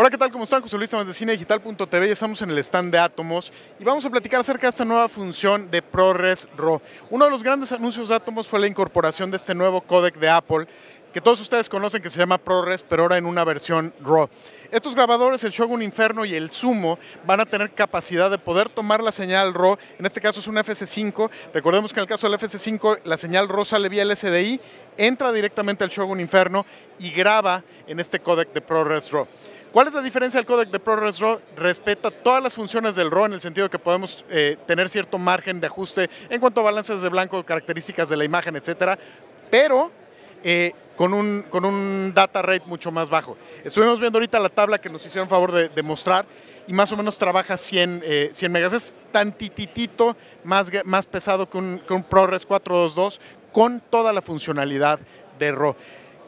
Hola, ¿qué tal? ¿Cómo están? José Luis de cinedigital.tv y estamos en el stand de Atomos y vamos a platicar acerca de esta nueva función de ProRes RAW. Uno de los grandes anuncios de Atomos fue la incorporación de este nuevo codec de Apple todos ustedes conocen que se llama ProRes, pero ahora en una versión RAW. Estos grabadores, el Shogun Inferno y el Sumo, van a tener capacidad de poder tomar la señal RAW, en este caso es un FC5, recordemos que en el caso del FC5 la señal RAW sale vía el SDI entra directamente al Shogun Inferno y graba en este codec de ProRes RAW. ¿Cuál es la diferencia del codec de ProRes RAW? Respeta todas las funciones del RAW en el sentido que podemos eh, tener cierto margen de ajuste en cuanto a balances de blanco, características de la imagen, etcétera, pero eh, con un, con un data rate mucho más bajo. Estuvimos viendo ahorita la tabla que nos hicieron favor de, mostrar y más o menos trabaja 100, 100 eh, megas. Es tantititito más, más pesado que un, ProRes 422 con toda la funcionalidad de RAW.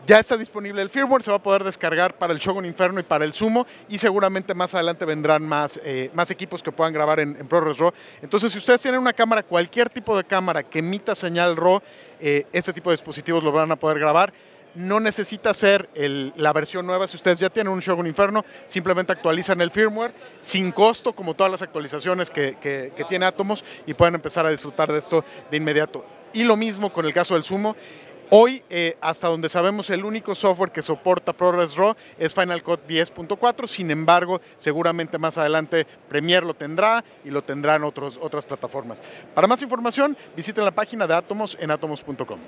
Ya está disponible el firmware, se va a poder descargar para el Shogun Inferno y para el Sumo y seguramente más adelante vendrán más, eh, más equipos que puedan grabar en, ProRes RAW. Entonces, si ustedes tienen una cámara, cualquier tipo de cámara que emita señal RAW, eh, este tipo de dispositivos lo van a poder grabar no necesita ser la versión nueva si ustedes ya tienen un Shogun Inferno, simplemente actualizan el firmware sin costo, como todas las actualizaciones que, tiene Atomos, y pueden empezar a disfrutar de esto de inmediato. Y lo mismo con el caso del Sumo. Hoy, eh, hasta donde sabemos, el único software que soporta ProRes RAW es Final Cut 10.4. Sin embargo, seguramente más adelante Premiere lo tendrá y lo tendrán otros, otras plataformas. Para más información, visiten la página de Atomos en atomos.com.